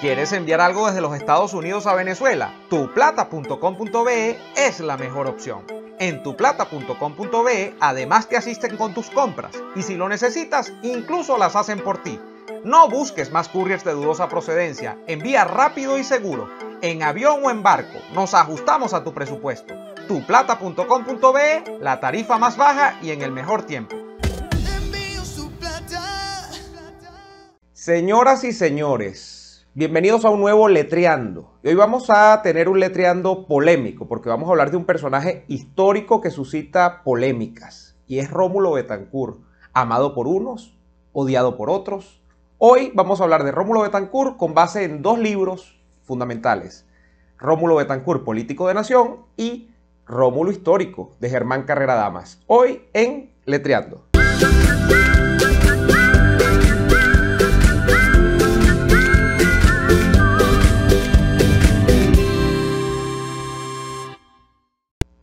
¿Quieres enviar algo desde los Estados Unidos a Venezuela? Tuplata.com.be es la mejor opción. En tuplata.com.be además te asisten con tus compras y si lo necesitas, incluso las hacen por ti. No busques más couriers de dudosa procedencia, envía rápido y seguro en avión o en barco. Nos ajustamos a tu presupuesto. Tuplata.com.be, la tarifa más baja y en el mejor tiempo. Señoras y señores, bienvenidos a un nuevo Letreando. hoy vamos a tener un letreando polémico, porque vamos a hablar de un personaje histórico que suscita polémicas, y es Rómulo Betancourt, amado por unos, odiado por otros. Hoy vamos a hablar de Rómulo Betancourt con base en dos libros fundamentales. Rómulo Betancourt, político de Nación, y Rómulo Histórico, de Germán Carrera Damas. Hoy en Letreando.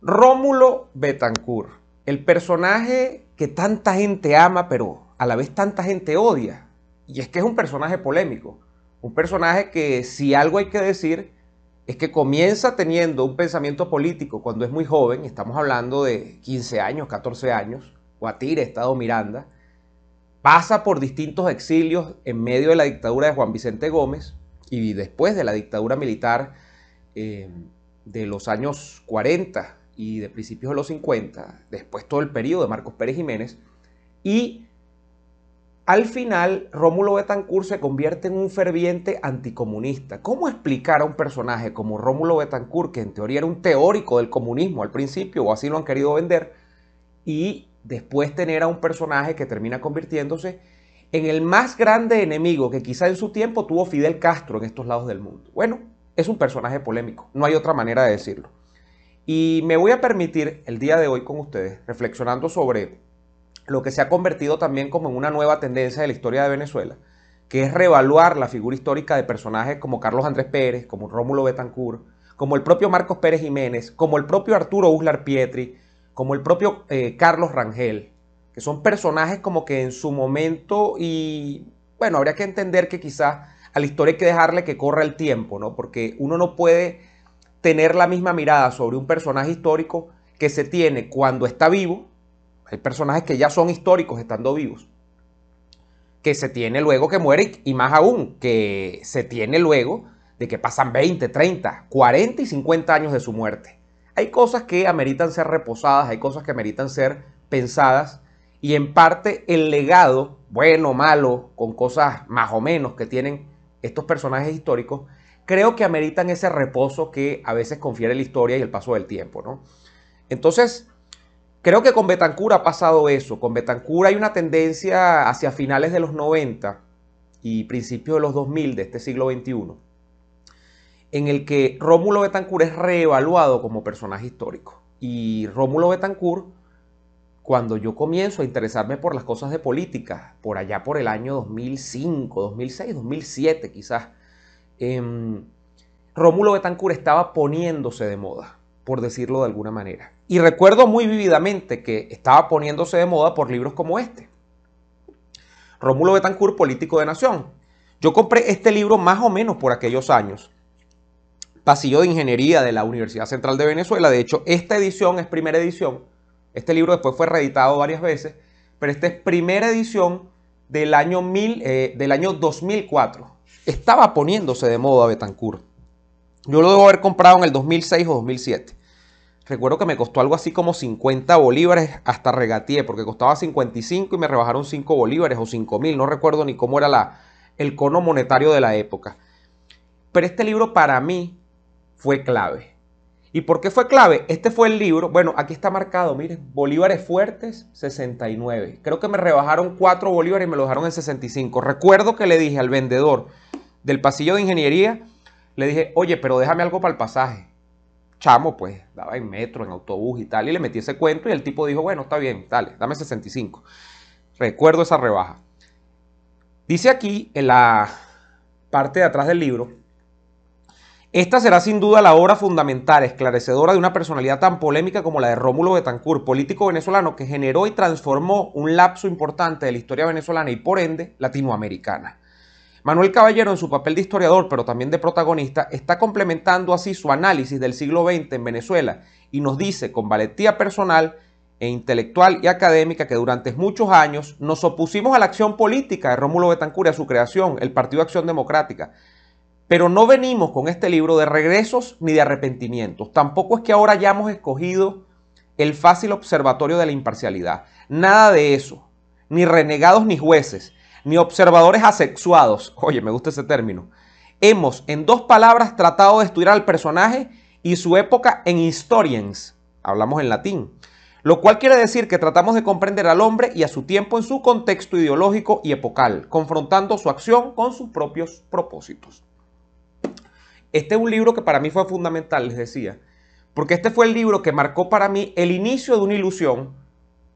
Rómulo Betancourt, el personaje que tanta gente ama, pero a la vez tanta gente odia. Y es que es un personaje polémico. Un personaje que si algo hay que decir es que comienza teniendo un pensamiento político cuando es muy joven, estamos hablando de 15 años, 14 años, Guatire, Estado Miranda, pasa por distintos exilios en medio de la dictadura de Juan Vicente Gómez y después de la dictadura militar eh, de los años 40 y de principios de los 50, después todo el periodo de Marcos Pérez Jiménez, y al final, Rómulo Betancourt se convierte en un ferviente anticomunista. ¿Cómo explicar a un personaje como Rómulo Betancourt, que en teoría era un teórico del comunismo al principio, o así lo han querido vender, y después tener a un personaje que termina convirtiéndose en el más grande enemigo que quizá en su tiempo tuvo Fidel Castro en estos lados del mundo? Bueno, es un personaje polémico, no hay otra manera de decirlo. Y me voy a permitir el día de hoy con ustedes, reflexionando sobre lo que se ha convertido también como en una nueva tendencia de la historia de Venezuela, que es reevaluar la figura histórica de personajes como Carlos Andrés Pérez, como Rómulo Betancourt, como el propio Marcos Pérez Jiménez, como el propio Arturo Uslar Pietri, como el propio eh, Carlos Rangel, que son personajes como que en su momento y bueno, habría que entender que quizás a la historia hay que dejarle que corra el tiempo, ¿no? Porque uno no puede tener la misma mirada sobre un personaje histórico que se tiene cuando está vivo hay personajes que ya son históricos estando vivos, que se tiene luego que muere y más aún, que se tiene luego de que pasan 20, 30, 40 y 50 años de su muerte. Hay cosas que ameritan ser reposadas, hay cosas que ameritan ser pensadas y en parte el legado, bueno, o malo, con cosas más o menos que tienen estos personajes históricos, creo que ameritan ese reposo que a veces confiere la historia y el paso del tiempo, ¿no? Entonces, Creo que con Betancur ha pasado eso. Con Betancur hay una tendencia hacia finales de los 90 y principios de los 2000 de este siglo XXI, en el que Rómulo Betancur es reevaluado como personaje histórico. Y Rómulo Betancur, cuando yo comienzo a interesarme por las cosas de política, por allá por el año 2005, 2006, 2007 quizás, em, Rómulo Betancur estaba poniéndose de moda por decirlo de alguna manera. Y recuerdo muy vividamente que estaba poniéndose de moda por libros como este. Rómulo Betancourt, Político de Nación. Yo compré este libro más o menos por aquellos años. Pasillo de Ingeniería de la Universidad Central de Venezuela. De hecho, esta edición es primera edición. Este libro después fue reeditado varias veces, pero esta es primera edición del año, eh, del año 2004. Estaba poniéndose de moda Betancourt. Yo lo debo haber comprado en el 2006 o 2007. Recuerdo que me costó algo así como 50 bolívares, hasta regateé, porque costaba 55 y me rebajaron 5 bolívares o 5 mil, no recuerdo ni cómo era la, el cono monetario de la época. Pero este libro para mí fue clave. ¿Y por qué fue clave? Este fue el libro, bueno, aquí está marcado, miren, bolívares fuertes, 69. Creo que me rebajaron 4 bolívares y me lo dejaron en 65. Recuerdo que le dije al vendedor del pasillo de ingeniería, le dije, oye, pero déjame algo para el pasaje. Chamo, pues, daba en metro, en autobús y tal. Y le metí ese cuento y el tipo dijo, bueno, está bien, dale, dame 65. Recuerdo esa rebaja. Dice aquí en la parte de atrás del libro, esta será sin duda la obra fundamental, esclarecedora de una personalidad tan polémica como la de Rómulo Betancourt, político venezolano que generó y transformó un lapso importante de la historia venezolana y por ende latinoamericana. Manuel Caballero, en su papel de historiador, pero también de protagonista, está complementando así su análisis del siglo XX en Venezuela y nos dice con valentía personal e intelectual y académica que durante muchos años nos opusimos a la acción política de Rómulo y a su creación, el Partido Acción Democrática. Pero no venimos con este libro de regresos ni de arrepentimientos. Tampoco es que ahora hayamos escogido el fácil observatorio de la imparcialidad. Nada de eso. Ni renegados ni jueces ni observadores asexuados, oye, me gusta ese término, hemos en dos palabras tratado de estudiar al personaje y su época en historiens, hablamos en latín, lo cual quiere decir que tratamos de comprender al hombre y a su tiempo en su contexto ideológico y epocal, confrontando su acción con sus propios propósitos. Este es un libro que para mí fue fundamental, les decía, porque este fue el libro que marcó para mí el inicio de una ilusión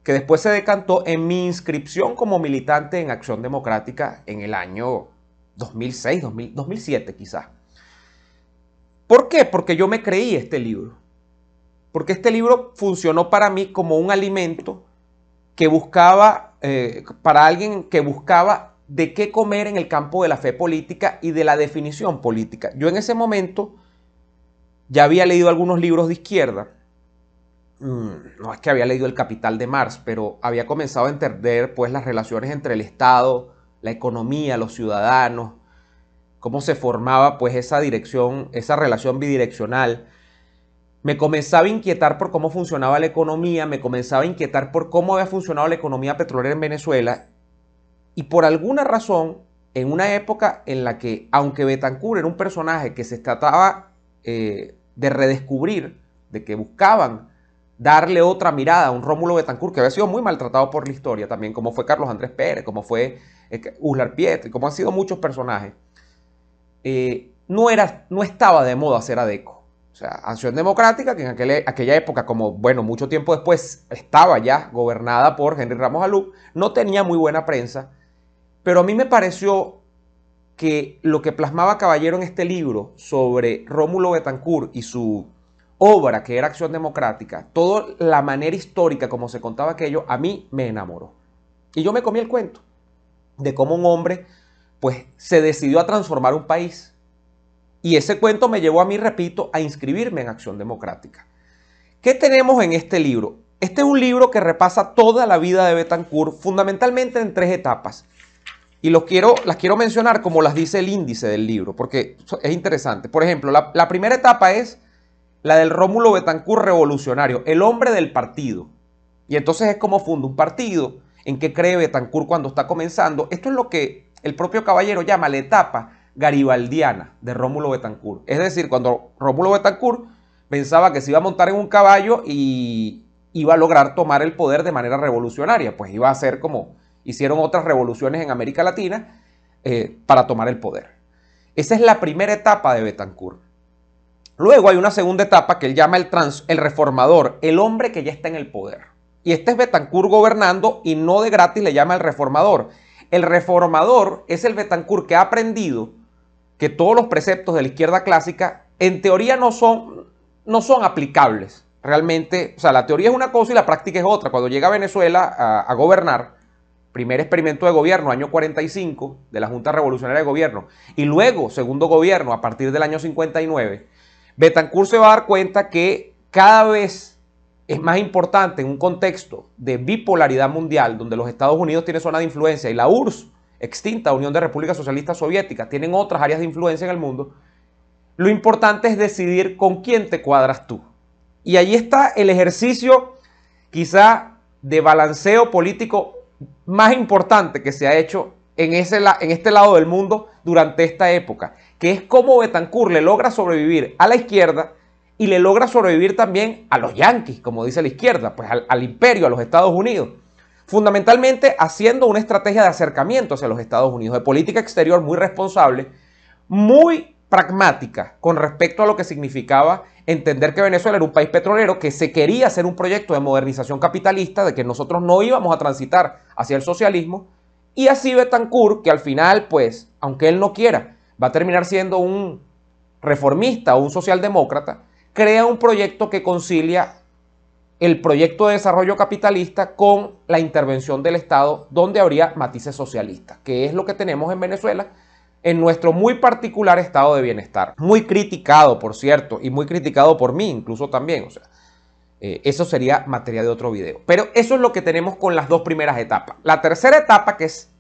que después se decantó en mi inscripción como militante en Acción Democrática en el año 2006, 2007 quizás. ¿Por qué? Porque yo me creí este libro. Porque este libro funcionó para mí como un alimento que buscaba, eh, para alguien que buscaba de qué comer en el campo de la fe política y de la definición política. Yo en ese momento ya había leído algunos libros de izquierda Mm, no es que había leído El Capital de Mars, pero había comenzado a entender pues las relaciones entre el Estado, la economía, los ciudadanos, cómo se formaba pues esa dirección, esa relación bidireccional. Me comenzaba a inquietar por cómo funcionaba la economía, me comenzaba a inquietar por cómo había funcionado la economía petrolera en Venezuela y por alguna razón, en una época en la que, aunque Betancourt era un personaje que se trataba eh, de redescubrir, de que buscaban darle otra mirada a un Rómulo Betancourt que había sido muy maltratado por la historia también, como fue Carlos Andrés Pérez, como fue eh, Uslar Pietri, como han sido muchos personajes. Eh, no, era, no estaba de moda ser ADECO. O sea, Acción Democrática, que en aquella época, como bueno, mucho tiempo después, estaba ya gobernada por Henry Ramos Alú, no tenía muy buena prensa, pero a mí me pareció que lo que plasmaba Caballero en este libro sobre Rómulo Betancourt y su obra que era Acción Democrática, toda la manera histórica como se contaba aquello, a mí me enamoró. Y yo me comí el cuento de cómo un hombre pues se decidió a transformar un país. Y ese cuento me llevó a mí, repito, a inscribirme en Acción Democrática. ¿Qué tenemos en este libro? Este es un libro que repasa toda la vida de Betancourt, fundamentalmente en tres etapas. Y los quiero, las quiero mencionar como las dice el índice del libro, porque es interesante. Por ejemplo, la primera etapa es la del Rómulo Betancourt revolucionario, el hombre del partido. Y entonces es como funda un partido, en qué cree Betancourt cuando está comenzando. Esto es lo que el propio caballero llama la etapa garibaldiana de Rómulo Betancourt. Es decir, cuando Rómulo Betancourt pensaba que se iba a montar en un caballo y iba a lograr tomar el poder de manera revolucionaria, pues iba a ser como hicieron otras revoluciones en América Latina eh, para tomar el poder. Esa es la primera etapa de Betancourt. Luego hay una segunda etapa que él llama el, trans, el reformador, el hombre que ya está en el poder. Y este es Betancourt gobernando y no de gratis le llama el reformador. El reformador es el Betancourt que ha aprendido que todos los preceptos de la izquierda clásica en teoría no son, no son aplicables. Realmente, o sea, la teoría es una cosa y la práctica es otra. Cuando llega a Venezuela a, a gobernar, primer experimento de gobierno, año 45, de la Junta Revolucionaria de Gobierno, y luego segundo gobierno a partir del año 59, Betancourt se va a dar cuenta que cada vez es más importante en un contexto de bipolaridad mundial, donde los Estados Unidos tienen zona de influencia y la URSS, extinta Unión de Repúblicas Socialistas Soviéticas, tienen otras áreas de influencia en el mundo, lo importante es decidir con quién te cuadras tú. Y ahí está el ejercicio quizá de balanceo político más importante que se ha hecho en, ese, en este lado del mundo durante esta época que es cómo Betancourt le logra sobrevivir a la izquierda y le logra sobrevivir también a los yanquis, como dice la izquierda, pues al, al imperio, a los Estados Unidos. Fundamentalmente haciendo una estrategia de acercamiento hacia los Estados Unidos, de política exterior muy responsable, muy pragmática con respecto a lo que significaba entender que Venezuela era un país petrolero, que se quería hacer un proyecto de modernización capitalista, de que nosotros no íbamos a transitar hacia el socialismo, y así Betancourt, que al final, pues, aunque él no quiera, va a terminar siendo un reformista o un socialdemócrata, crea un proyecto que concilia el proyecto de desarrollo capitalista con la intervención del Estado, donde habría matices socialistas, que es lo que tenemos en Venezuela en nuestro muy particular estado de bienestar. Muy criticado, por cierto, y muy criticado por mí incluso también. O sea, eh, eso sería materia de otro video. Pero eso es lo que tenemos con las dos primeras etapas. La tercera etapa, que es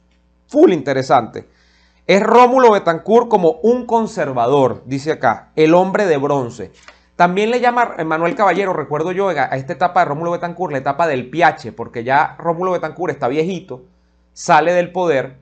full interesante, es Rómulo Betancourt como un conservador, dice acá, el hombre de bronce. También le llama Manuel Caballero, recuerdo yo, a esta etapa de Rómulo Betancourt, la etapa del piache, porque ya Rómulo Betancourt está viejito, sale del poder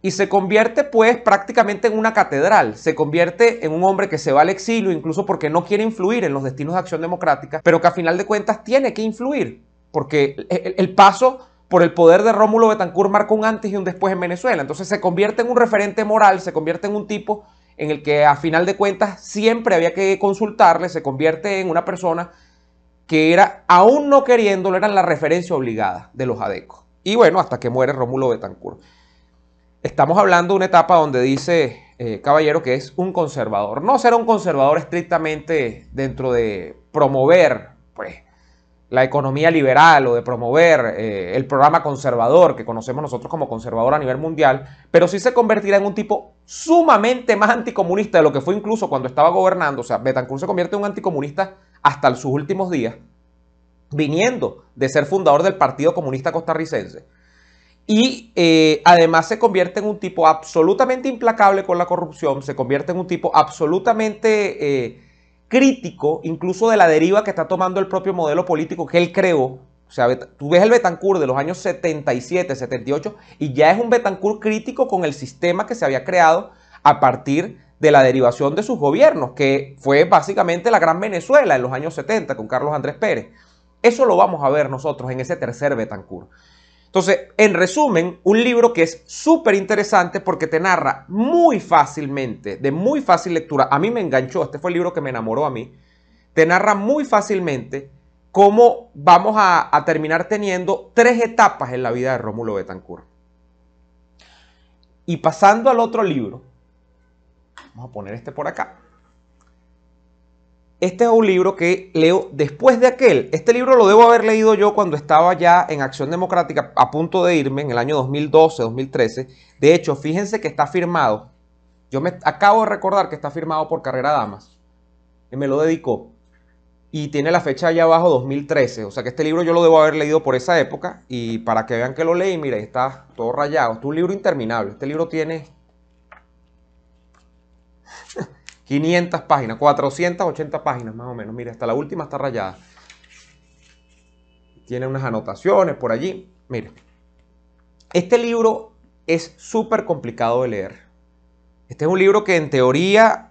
y se convierte pues prácticamente en una catedral, se convierte en un hombre que se va al exilio, incluso porque no quiere influir en los destinos de acción democrática, pero que a final de cuentas tiene que influir, porque el paso por el poder de Rómulo Betancourt marcó un antes y un después en Venezuela. Entonces se convierte en un referente moral, se convierte en un tipo en el que a final de cuentas siempre había que consultarle, se convierte en una persona que era, aún no queriéndolo, era la referencia obligada de los adecos. Y bueno, hasta que muere Rómulo Betancourt. Estamos hablando de una etapa donde dice eh, Caballero que es un conservador. No será un conservador estrictamente dentro de promover, pues, la economía liberal o de promover eh, el programa conservador que conocemos nosotros como conservador a nivel mundial, pero sí se convertirá en un tipo sumamente más anticomunista de lo que fue incluso cuando estaba gobernando. O sea, Betancourt se convierte en un anticomunista hasta sus últimos días, viniendo de ser fundador del Partido Comunista Costarricense. Y eh, además se convierte en un tipo absolutamente implacable con la corrupción, se convierte en un tipo absolutamente... Eh, crítico incluso de la deriva que está tomando el propio modelo político que él creó. O sea, tú ves el Betancourt de los años 77, 78 y ya es un Betancourt crítico con el sistema que se había creado a partir de la derivación de sus gobiernos, que fue básicamente la gran Venezuela en los años 70 con Carlos Andrés Pérez. Eso lo vamos a ver nosotros en ese tercer Betancourt. Entonces, en resumen, un libro que es súper interesante porque te narra muy fácilmente, de muy fácil lectura. A mí me enganchó, este fue el libro que me enamoró a mí. Te narra muy fácilmente cómo vamos a, terminar teniendo tres etapas en la vida de Rómulo Betancourt. Y pasando al otro libro, vamos a poner este por acá. Este es un libro que leo después de aquel. Este libro lo debo haber leído yo cuando estaba ya en Acción Democrática a punto de irme en el año 2012-2013. De hecho, fíjense que está firmado. Yo me acabo de recordar que está firmado por Carrera Damas. Y me lo dedicó. Y tiene la fecha allá abajo 2013. O sea que este libro yo lo debo haber leído por esa época. Y para que vean que lo leí, mire, está todo rayado. Este es un libro interminable. Este libro tiene 500 páginas, 480 páginas más o menos. Mira, hasta la última está rayada. Tiene unas anotaciones por allí. Mire, este libro es súper complicado de leer. Este es un libro que en teoría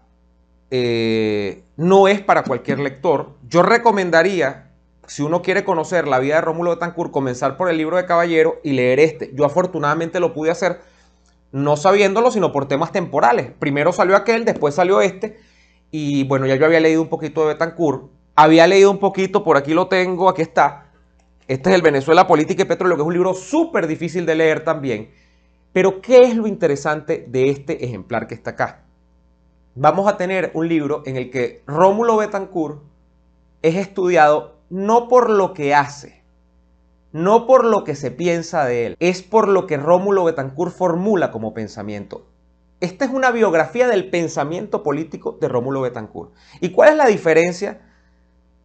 eh, no es para cualquier lector. Yo recomendaría, si uno quiere conocer la vida de Rómulo Betancourt, comenzar por el libro de Caballero y leer este. Yo afortunadamente lo pude hacer no sabiéndolo, sino por temas temporales. Primero salió aquel, después salió este, y bueno, ya yo había leído un poquito de Betancourt, había leído un poquito, por aquí lo tengo, aquí está. Este es el Venezuela Política y Petróleo, que es un libro súper difícil de leer también. Pero, ¿qué es lo interesante de este ejemplar que está acá? Vamos a tener un libro en el que Rómulo Betancourt es estudiado no por lo que hace, no por lo que se piensa de él, es por lo que Rómulo Betancourt formula como pensamiento. Esta es una biografía del pensamiento político de Rómulo Betancourt. ¿Y cuál es la diferencia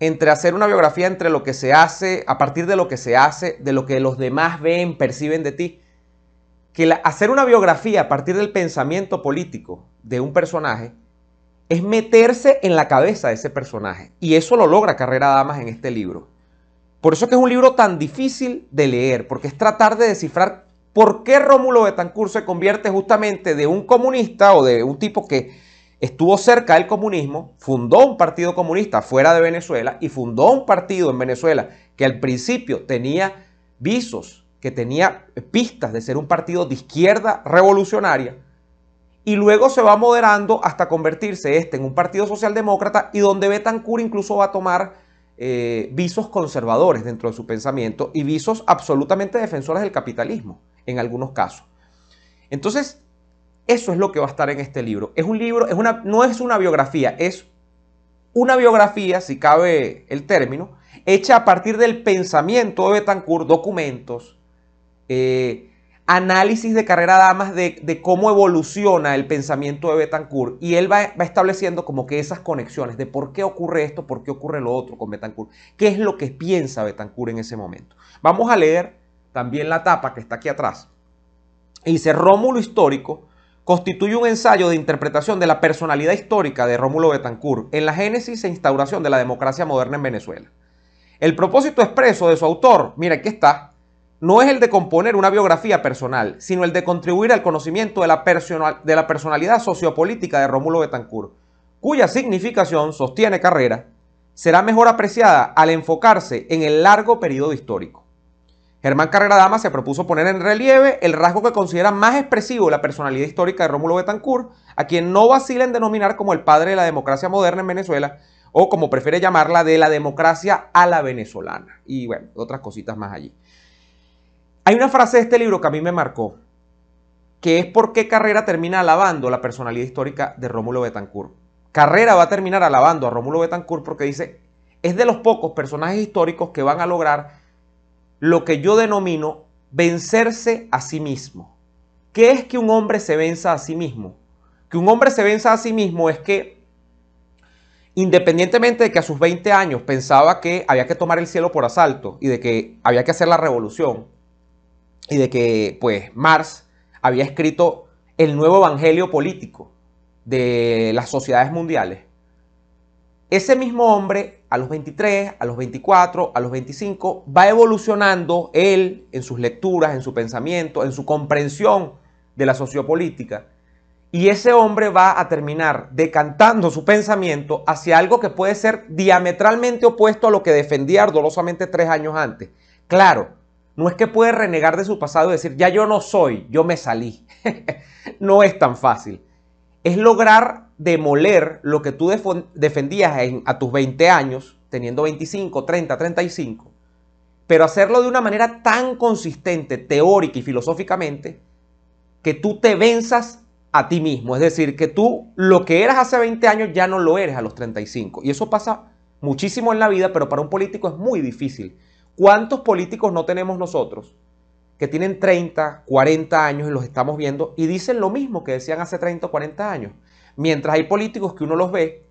entre hacer una biografía entre lo que se hace, a partir de lo que se hace, de lo que los demás ven, perciben de ti? Que hacer una biografía a partir del pensamiento político de un personaje es meterse en la cabeza de ese personaje. Y eso lo logra Carrera Damas en este libro. Por eso es que es un libro tan difícil de leer, porque es tratar de descifrar por qué Rómulo Betancourt se convierte justamente de un comunista o de un tipo que estuvo cerca del comunismo, fundó un partido comunista fuera de Venezuela y fundó un partido en Venezuela que al principio tenía visos, que tenía pistas de ser un partido de izquierda revolucionaria, y luego se va moderando hasta convertirse este en un partido socialdemócrata y donde Betancourt incluso va a tomar eh, visos conservadores dentro de su pensamiento y visos absolutamente defensores del capitalismo en algunos casos. Entonces, eso es lo que va a estar en este libro. Es un libro, es una, no es una biografía, es una biografía, si cabe el término, hecha a partir del pensamiento de Betancourt, documentos, eh, análisis de carrera damas de, cómo evoluciona el pensamiento de Betancourt y él va, estableciendo como que esas conexiones de por qué ocurre esto, por qué ocurre lo otro con Betancourt, qué es lo que piensa Betancourt en ese momento. Vamos a leer también la tapa que está aquí atrás. dice, Rómulo histórico constituye un ensayo de interpretación de la personalidad histórica de Rómulo Betancourt en la génesis e instauración de la democracia moderna en Venezuela. El propósito expreso de su autor, mira, aquí está, no es el de componer una biografía personal, sino el de contribuir al conocimiento de la, personalidad sociopolítica de Rómulo Betancourt, cuya significación, sostiene Carrera, será mejor apreciada al enfocarse en el largo periodo histórico. Germán Carrera Dama se propuso poner en relieve el rasgo que considera más expresivo la personalidad histórica de Rómulo Betancourt, a quien no vacila en denominar como el padre de la democracia moderna en Venezuela, o como prefiere llamarla, de la democracia a la venezolana. Y bueno, otras cositas más allí. Hay una frase de este libro que a mí me marcó, que es por qué Carrera termina alabando la personalidad histórica de Rómulo Betancourt. Carrera va a terminar alabando a Rómulo Betancourt porque dice, es de los pocos personajes históricos que van a lograr lo que yo denomino vencerse a sí mismo. ¿Qué es que un hombre se venza a sí mismo? Que un hombre se venza a sí mismo es que, independientemente de que a sus 20 años pensaba que había que tomar el cielo por asalto y de que había que hacer la revolución, y de que pues Marx había escrito el nuevo evangelio político de las sociedades mundiales. Ese mismo hombre a los 23, a los 24, a los 25 va evolucionando él en sus lecturas, en su pensamiento, en su comprensión de la sociopolítica. Y ese hombre va a terminar decantando su pensamiento hacia algo que puede ser diametralmente opuesto a lo que defendía ardorosamente tres años antes. Claro, no es que puede renegar de su pasado y decir, ya yo no soy, yo me salí. no es tan fácil. Es lograr demoler lo que tú defendías a tus 20 años, teniendo 25, 30, 35, pero hacerlo de una manera tan consistente, teórica y filosóficamente, que tú te venzas a ti mismo. Es decir, que tú lo que eras hace 20 años ya no lo eres a los 35. Y eso pasa muchísimo en la vida, pero para un político es muy difícil ¿Cuántos políticos no tenemos nosotros que tienen 30, 40 años y los estamos viendo y dicen lo mismo que decían hace 30 o 40 años? Mientras hay políticos que uno los ve,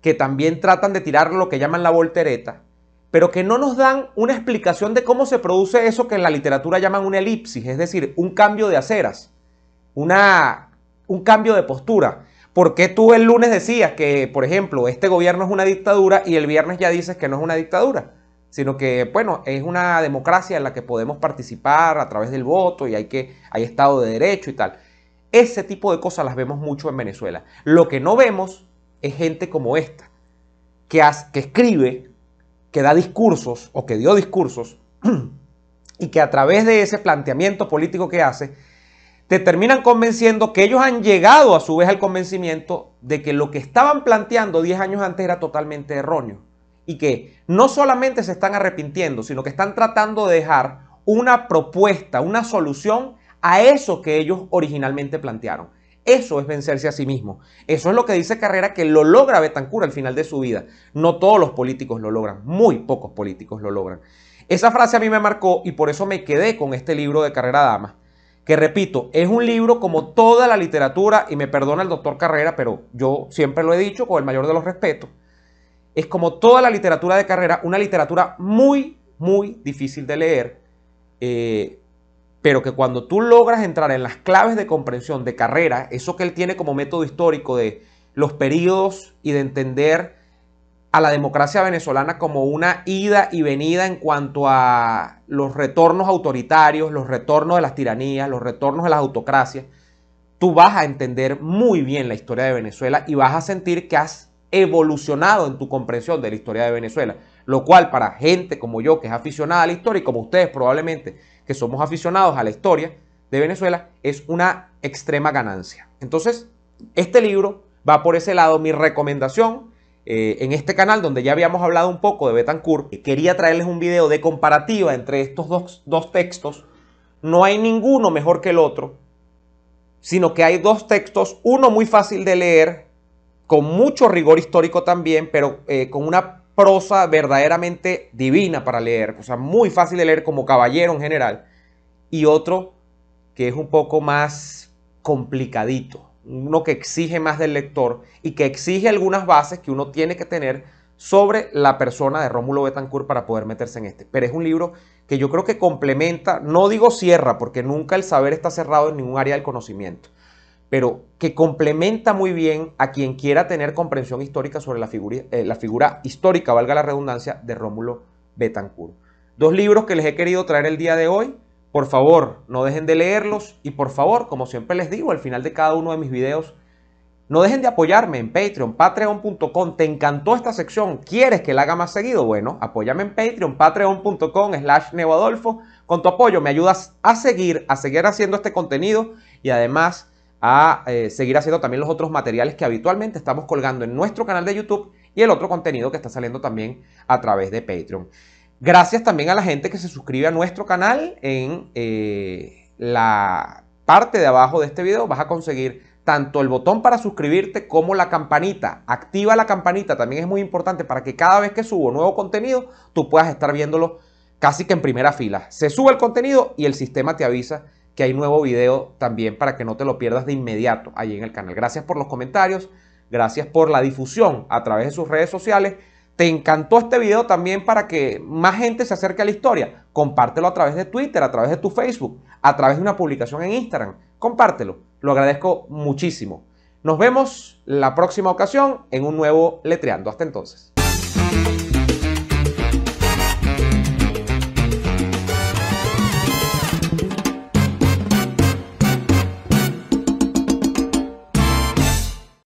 que también tratan de tirar lo que llaman la voltereta, pero que no nos dan una explicación de cómo se produce eso que en la literatura llaman una elipsis, es decir, un cambio de aceras, una, un cambio de postura. ¿Por qué tú el lunes decías que, por ejemplo, este gobierno es una dictadura y el viernes ya dices que no es una dictadura? sino que, bueno, es una democracia en la que podemos participar a través del voto y hay, que, hay Estado de Derecho y tal. Ese tipo de cosas las vemos mucho en Venezuela. Lo que no vemos es gente como esta, que, que escribe, que da discursos o que dio discursos y que a través de ese planteamiento político que hace, te terminan convenciendo que ellos han llegado a su vez al convencimiento de que lo que estaban planteando 10 años antes era totalmente erróneo y que no solamente se están arrepintiendo, sino que están tratando de dejar una propuesta, una solución a eso que ellos originalmente plantearon. Eso es vencerse a sí mismo. Eso es lo que dice Carrera que lo logra Betancur al final de su vida. No todos los políticos lo logran, muy pocos políticos lo logran. Esa frase a mí me marcó y por eso me quedé con este libro de Carrera Dama. que repito, es un libro como toda la literatura, y me perdona el doctor Carrera, pero yo siempre lo he dicho con el mayor de los respetos, es como toda la literatura de carrera, una literatura muy, muy difícil de leer, eh, pero que cuando tú logras entrar en las claves de comprensión de carrera, eso que él tiene como método histórico de los periodos y de entender a la democracia venezolana como una ida y venida en cuanto a los retornos autoritarios, los retornos de las tiranías, los retornos de las autocracias, tú vas a entender muy bien la historia de Venezuela y vas a sentir que has evolucionado en tu comprensión de la historia de Venezuela, lo cual para gente como yo que es aficionada a la historia y como ustedes probablemente que somos aficionados a la historia de Venezuela, es una extrema ganancia. Entonces, este libro va por ese lado. Mi recomendación eh, en este canal, donde ya habíamos hablado un poco de Betancourt, eh, quería traerles un video de comparativa entre estos dos, dos textos. No hay ninguno mejor que el otro, sino que hay dos textos, uno muy fácil de leer con mucho rigor histórico también, pero eh, con una prosa verdaderamente divina para leer, o sea, muy fácil de leer como caballero en general, y otro que es un poco más complicadito, uno que exige más del lector y que exige algunas bases que uno tiene que tener sobre la persona de Rómulo Betancourt para poder meterse en este. Pero es un libro que yo creo que complementa, no digo cierra, porque nunca el saber está cerrado en ningún área del conocimiento, pero que complementa muy bien a quien quiera tener comprensión histórica sobre eh, la figura, histórica, valga la redundancia, de Rómulo Betancourt. Dos libros que les he querido traer el día de hoy. Por favor, no dejen de leerlos y por favor, como siempre les digo al final de cada uno de mis videos, no dejen de apoyarme en Patreon, patreon.com. ¿Te encantó esta sección? ¿Quieres que la haga más seguido? Bueno, apóyame en Patreon, patreon.com slash neoadolfo. Con tu apoyo me ayudas a seguir, a seguir haciendo este contenido y además a eh, seguir haciendo también los otros materiales que habitualmente estamos colgando en nuestro canal de YouTube y el otro contenido que está saliendo también a través de Patreon. Gracias también a la gente que se suscribe a nuestro canal. En eh, la parte de abajo de este video vas a conseguir tanto el botón para suscribirte como la campanita. Activa la campanita, también es muy importante para que cada vez que subo nuevo contenido tú puedas estar viéndolo casi que en primera fila. Se sube el contenido y el sistema te avisa hay nuevo video también para que no te lo pierdas de inmediato ahí en el canal. Gracias por los comentarios, gracias por la difusión a través de sus redes sociales. ¿Te encantó este video también para que más gente se acerque a la historia? Compártelo a través de Twitter, a través de tu Facebook, a través de una publicación en Instagram. Compártelo, lo agradezco muchísimo. Nos vemos la próxima ocasión en un nuevo Letreando. Hasta entonces.